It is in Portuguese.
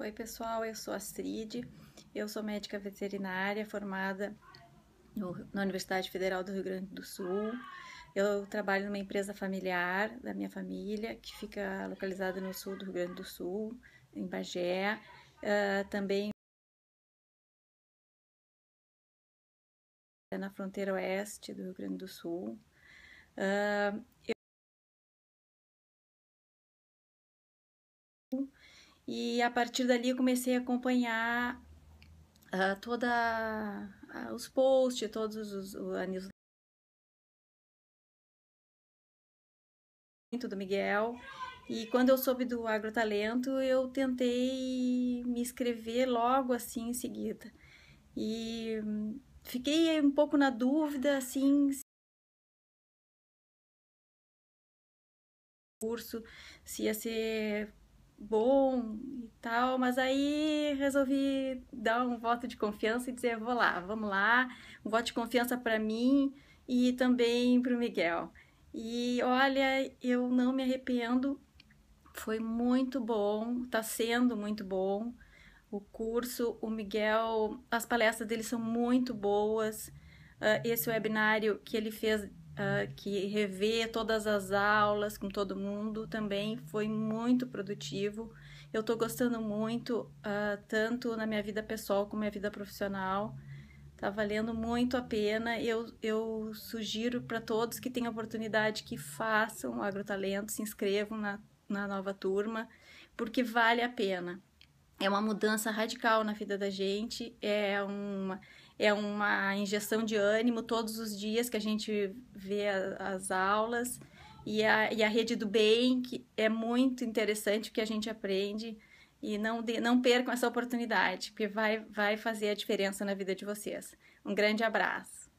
Oi, pessoal, eu sou Astrid, eu sou médica veterinária formada no, na Universidade Federal do Rio Grande do Sul. Eu trabalho numa empresa familiar da minha família, que fica localizada no sul do Rio Grande do Sul, em Bagé. Uh, também na fronteira oeste do Rio Grande do Sul. Uh, ah, eu E a partir dali eu comecei a acompanhar uh, toda uh, os posts, todos os uh, do Miguel. E quando eu soube do agrotalento, eu tentei me inscrever logo assim em seguida. E fiquei um pouco na dúvida assim se curso se ia ser bom e tal, mas aí resolvi dar um voto de confiança e dizer, vou lá, vamos lá, um voto de confiança para mim e também para o Miguel. E olha, eu não me arrependo, foi muito bom, está sendo muito bom o curso. O Miguel, as palestras dele são muito boas. Ah, esse webinário que ele fez uh, que rever todas as aulas com todo mundo também foi muito produtivo. Eu estou gostando muito, uh, tanto na minha vida pessoal como na minha vida profissional. Tá valendo muito a pena. Eu, eu sugiro para todos que têm oportunidade que façam o agrotalento, se inscrevam na, na nova turma, porque vale a pena. É uma mudança radical na vida da gente, é uma é uma injeção de ânimo todos os dias que a gente vê a, as aulas. E a, e a rede do bem, que é muito interessante o que a gente aprende. E não, de, não percam essa oportunidade, porque vai, vai fazer a diferença na vida de vocês. Um grande abraço.